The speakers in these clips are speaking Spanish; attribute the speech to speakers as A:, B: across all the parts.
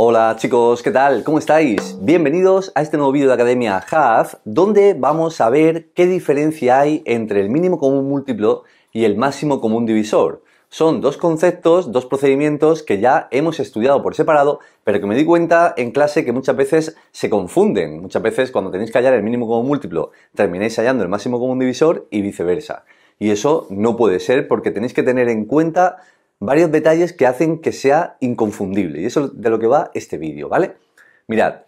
A: Hola chicos, ¿qué tal? ¿Cómo estáis? Bienvenidos a este nuevo vídeo de Academia HAZ, donde vamos a ver qué diferencia hay entre el mínimo común múltiplo y el máximo común divisor. Son dos conceptos, dos procedimientos que ya hemos estudiado por separado, pero que me di cuenta en clase que muchas veces se confunden. Muchas veces cuando tenéis que hallar el mínimo común múltiplo, termináis hallando el máximo común divisor y viceversa. Y eso no puede ser porque tenéis que tener en cuenta varios detalles que hacen que sea inconfundible. Y eso es de lo que va este vídeo, ¿vale? Mirad,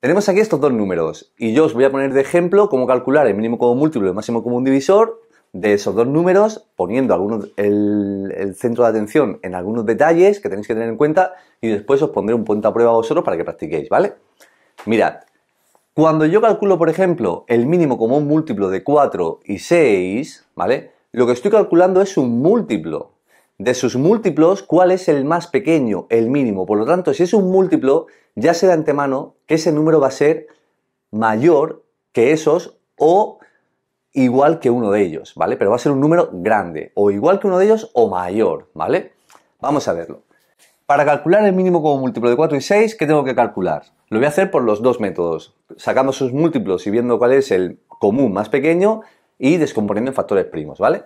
A: tenemos aquí estos dos números y yo os voy a poner de ejemplo cómo calcular el mínimo común múltiplo y el máximo común divisor de esos dos números, poniendo algunos, el, centro de atención en algunos detalles que tenéis que tener en cuenta y después os pondré un punto a prueba a vosotros para que practiquéis, ¿vale? Mirad, cuando yo calculo, por ejemplo, el mínimo común múltiplo de 4 y 6, ¿vale? Lo que estoy calculando es un múltiplo, de sus múltiplos cuál es el más pequeño, el mínimo. Por lo tanto, si es un múltiplo, ya sé de antemano que ese número va a ser mayor que esos o igual que uno de ellos, ¿vale? Pero va a ser un número grande, o igual que uno de ellos o mayor, ¿vale? Vamos a verlo. Para calcular el mínimo como múltiplo de 4 y 6, ¿qué tengo que calcular? Lo voy a hacer por los dos métodos, sacando sus múltiplos y viendo cuál es el común más pequeño y descomponiendo en factores primos, ¿vale?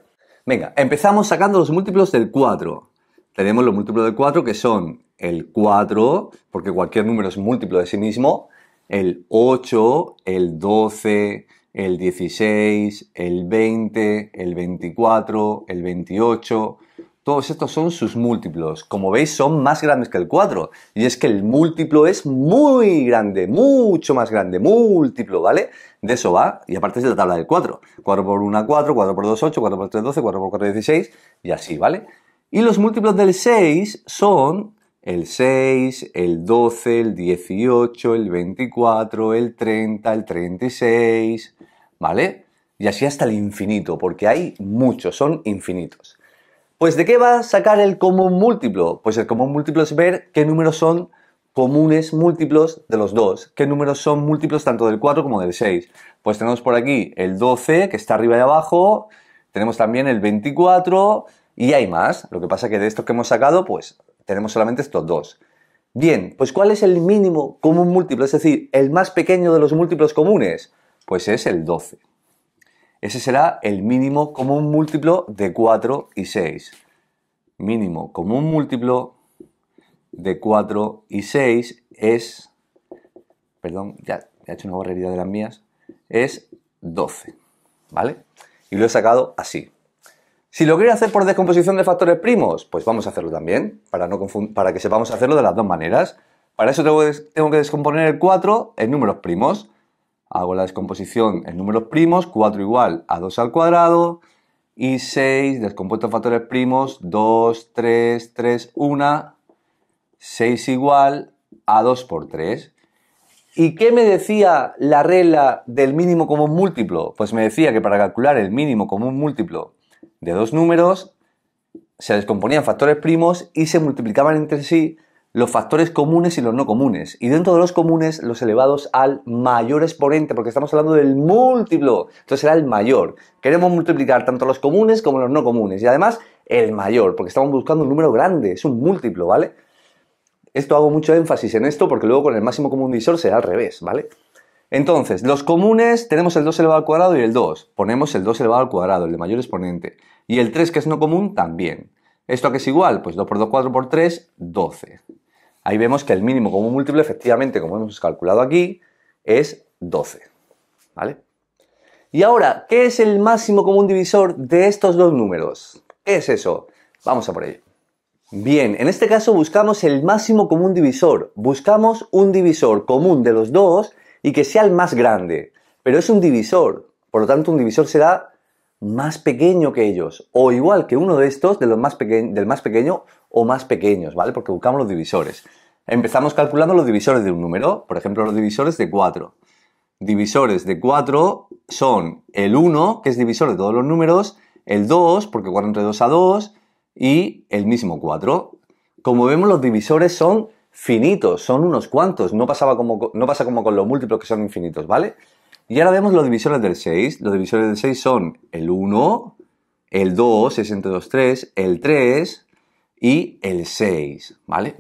A: Venga, empezamos sacando los múltiplos del 4. Tenemos los múltiplos del 4 que son el 4, porque cualquier número es múltiplo de sí mismo, el 8, el 12, el 16, el 20, el 24, el 28, todos estos son sus múltiplos. Como veis, son más grandes que el 4. Y es que el múltiplo es muy grande, mucho más grande, múltiplo, ¿vale? De eso va. Y aparte es la tabla del 4. 4 por 1, 4, 4 por 2, 8, 4 por 3, 12, 4 por 4, 16 y así, ¿vale? Y los múltiplos del 6 son el 6, el 12, el 18, el 24, el 30, el 36, ¿vale? Y así hasta el infinito, porque hay muchos, son infinitos. Pues ¿de qué va a sacar el común múltiplo? Pues el común múltiplo es ver qué números son comunes múltiplos de los dos. ¿Qué números son múltiplos tanto del 4 como del 6? Pues tenemos por aquí el 12, que está arriba y abajo. Tenemos también el 24 y hay más. Lo que pasa que de estos que hemos sacado, pues tenemos solamente estos dos. Bien, pues ¿cuál es el mínimo común múltiplo? Es decir, el más pequeño de los múltiplos comunes. Pues es el 12 ese será el mínimo común múltiplo de 4 y 6. Mínimo común múltiplo de 4 y 6 es, perdón, ya, he hecho una barrería de las mías, es 12, ¿vale? Y lo he sacado así. Si lo quiero hacer por descomposición de factores primos, pues vamos a hacerlo también, para, no para que sepamos hacerlo de las dos maneras. Para eso tengo que descomponer el 4 en números primos. Hago la descomposición en números primos, 4 igual a 2 al cuadrado y 6 descompuesto en factores primos, 2, 3, 3, 1, 6 igual a 2 por 3. ¿Y qué me decía la regla del mínimo común múltiplo? Pues me decía que para calcular el mínimo común múltiplo de dos números, se descomponían factores primos y se multiplicaban entre sí los factores comunes y los no comunes. Y dentro de los comunes, los elevados al mayor exponente, porque estamos hablando del múltiplo. Entonces será el mayor. Queremos multiplicar tanto los comunes como los no comunes. Y además, el mayor, porque estamos buscando un número grande, es un múltiplo, ¿vale? Esto hago mucho énfasis en esto, porque luego con el máximo común divisor será al revés, ¿vale? Entonces, los comunes tenemos el 2 elevado al cuadrado y el 2. Ponemos el 2 elevado al cuadrado, el de mayor exponente. Y el 3, que es no común, también. ¿Esto a qué es igual? Pues 2 por 2, 4 por 3, 12 ahí vemos que el mínimo común múltiplo, efectivamente, como hemos calculado aquí, es 12. ¿Vale? Y ahora, ¿qué es el máximo común divisor de estos dos números? ¿Qué es eso? Vamos a por ello. Bien, en este caso buscamos el máximo común divisor. Buscamos un divisor común de los dos y que sea el más grande. Pero es un divisor, por lo tanto un divisor será más pequeño que ellos, o igual que uno de estos de los más del más pequeño o más pequeños, ¿vale? Porque buscamos los divisores. Empezamos calculando los divisores de un número, por ejemplo, los divisores de 4. Divisores de 4 son el 1, que es divisor de todos los números, el 2, porque 4 entre 2 a 2, y el mismo 4. Como vemos, los divisores son finitos, son unos cuantos, no, como, no pasa como con los múltiplos que son infinitos, ¿vale? Y ahora vemos los divisores del 6. Los divisores del 6 son el 1, el 2, es entre 2, 3, el 3 y el 6, ¿vale?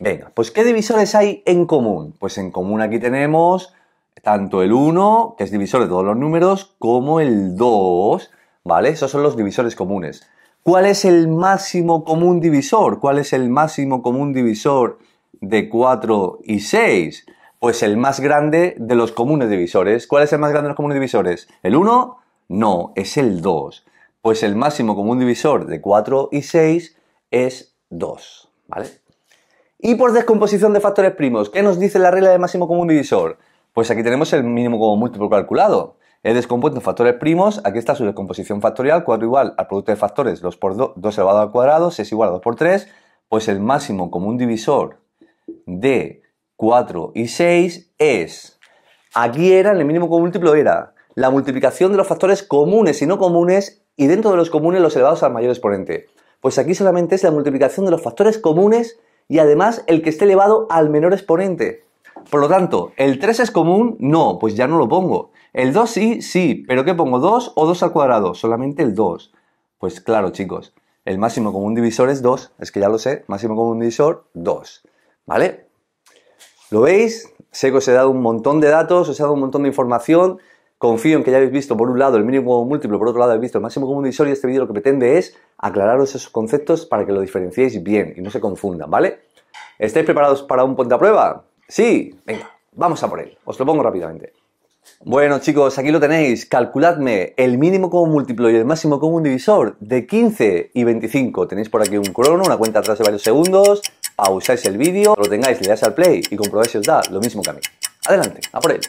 A: Venga, pues ¿qué divisores hay en común? Pues en común aquí tenemos tanto el 1, que es divisor de todos los números, como el 2, ¿vale? Esos son los divisores comunes. ¿Cuál es el máximo común divisor? ¿Cuál es el máximo común divisor de 4 y 6? Pues el más grande de los comunes divisores. ¿Cuál es el más grande de los comunes divisores? ¿El 1? No, es el 2. Pues el máximo común divisor de 4 y 6 es 2, ¿vale? Y por descomposición de factores primos, ¿qué nos dice la regla de máximo común divisor? Pues aquí tenemos el mínimo común múltiplo calculado. He descompuesto en factores primos, aquí está su descomposición factorial, 4 igual al producto de factores 2 por 2, 2 elevado al cuadrado, 6 igual a 2 por 3, pues el máximo común divisor de 4 y 6 es, aquí era, en el mínimo común múltiplo era, la multiplicación de los factores comunes y no comunes y dentro de los comunes los elevados al mayor exponente. Pues aquí solamente es la multiplicación de los factores comunes y además el que esté elevado al menor exponente. Por lo tanto, ¿el 3 es común? No, pues ya no lo pongo. ¿El 2 sí? Sí, pero ¿qué pongo? ¿2 o 2 al cuadrado? Solamente el 2. Pues claro, chicos, el máximo común divisor es 2, es que ya lo sé, máximo común divisor 2. ¿Vale? ¿Lo veis? Sé que os he dado un montón de datos, os he dado un montón de información. Confío en que ya habéis visto por un lado el mínimo múltiplo, por otro lado habéis visto el máximo común divisor. Y Este vídeo lo que pretende es aclararos esos conceptos para que lo diferenciéis bien y no se confundan, ¿vale? ¿Estáis preparados para un puente a prueba? Sí, venga, vamos a por él. Os lo pongo rápidamente. Bueno chicos, aquí lo tenéis. Calculadme el mínimo común múltiplo y el máximo común divisor de 15 y 25. Tenéis por aquí un crono, una cuenta atrás de varios segundos pausáis el vídeo, lo tengáis, le dais al play y comprobáis si os da lo mismo que a mí. Adelante, a por él.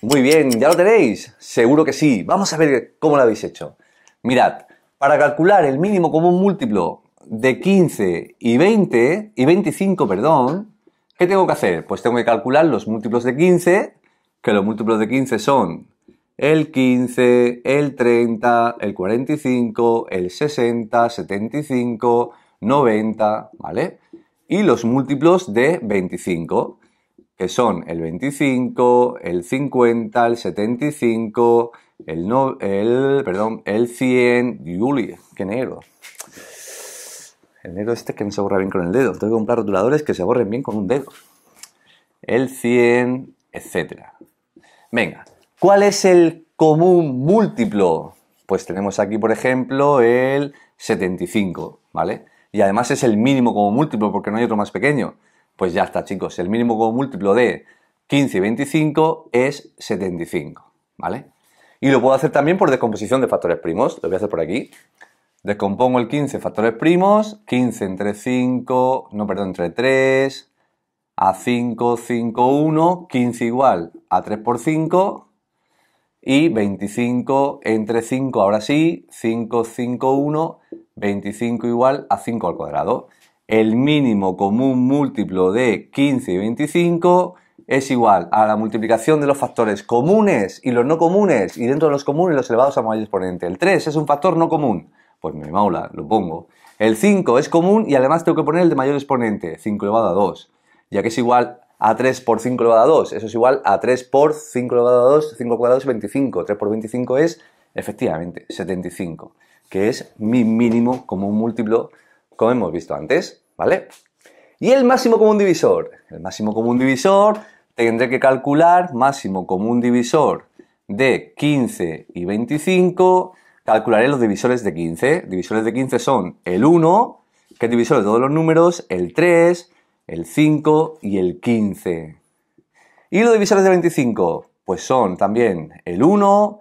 A: Muy bien, ¿ya lo tenéis? Seguro que sí. Vamos a ver cómo lo habéis hecho. Mirad, para calcular el mínimo común múltiplo de 15 y 20, y 25, perdón, ¿qué tengo que hacer? Pues tengo que calcular los múltiplos de 15, que los múltiplos de 15 son el 15, el 30, el 45, el 60, 75, 90, ¿vale? Y los múltiplos de 25, que son el 25, el 50, el 75, el, no, el, perdón, el 100, qué negro. El negro este que no se borra bien con el dedo. Tengo que comprar rotuladores que se borren bien con un dedo. El 100, etcétera. Venga, ¿Cuál es el común múltiplo? Pues tenemos aquí, por ejemplo, el 75, ¿vale? Y además es el mínimo común múltiplo porque no hay otro más pequeño. Pues ya está, chicos, el mínimo común múltiplo de 15 y 25 es 75, ¿vale? Y lo puedo hacer también por descomposición de factores primos, lo voy a hacer por aquí. Descompongo el 15 factores primos, 15 entre 5, no, perdón, entre 3, a 5, 5, 1, 15 igual a 3 por 5, y 25 entre 5, ahora sí, 5, 5, 1, 25 igual a 5 al cuadrado. El mínimo común múltiplo de 15 y 25 es igual a la multiplicación de los factores comunes y los no comunes, y dentro de los comunes los elevados a mayor exponente. El 3 es un factor no común, pues me maula, lo pongo. El 5 es común y además tengo que poner el de mayor exponente, 5 elevado a 2, ya que es igual a3 por 5 elevado a 2, eso es igual a 3 por 5 elevado a 2, 5 cuadrado es 25, 3 por 25 es efectivamente 75, que es mi mínimo común múltiplo, como hemos visto antes, ¿vale? Y el máximo común divisor, el máximo común divisor tendré que calcular máximo común divisor de 15 y 25, calcularé los divisores de 15, divisores de 15 son el 1, que es divisor de todos los números, el 3, el 5 y el 15. Y los divisores de 25, pues son también el 1,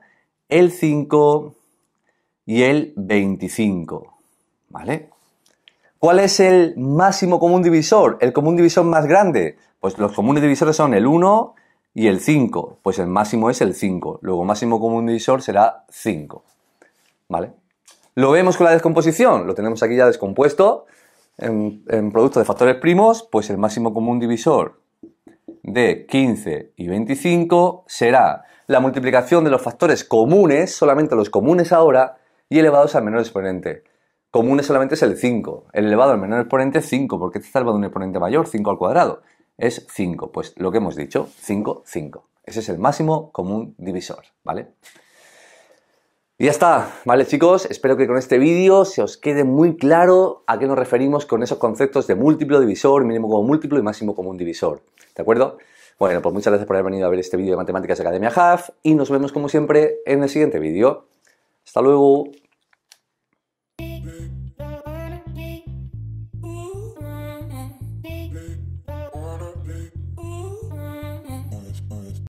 A: el 5 y el 25. ¿Vale? ¿Cuál es el máximo común divisor? ¿El común divisor más grande? Pues los comunes divisores son el 1 y el 5. Pues el máximo es el 5. Luego máximo común divisor será 5. ¿Vale? Lo vemos con la descomposición. Lo tenemos aquí ya descompuesto en, producto de factores primos, pues el máximo común divisor de 15 y 25 será la multiplicación de los factores comunes, solamente los comunes ahora, y elevados al menor exponente. Comunes solamente es el 5, el elevado al menor exponente es 5, porque este está elevado a un exponente mayor, 5 al cuadrado. Es 5, pues lo que hemos dicho, 5, 5. Ese es el máximo común divisor, ¿vale? Y ya está, ¿vale chicos? Espero que con este vídeo se os quede muy claro a qué nos referimos con esos conceptos de múltiplo divisor, mínimo como múltiplo y máximo como un divisor. ¿De acuerdo? Bueno, pues muchas gracias por haber venido a ver este vídeo de Matemáticas de Academia Half y nos vemos como siempre en el siguiente vídeo. Hasta luego.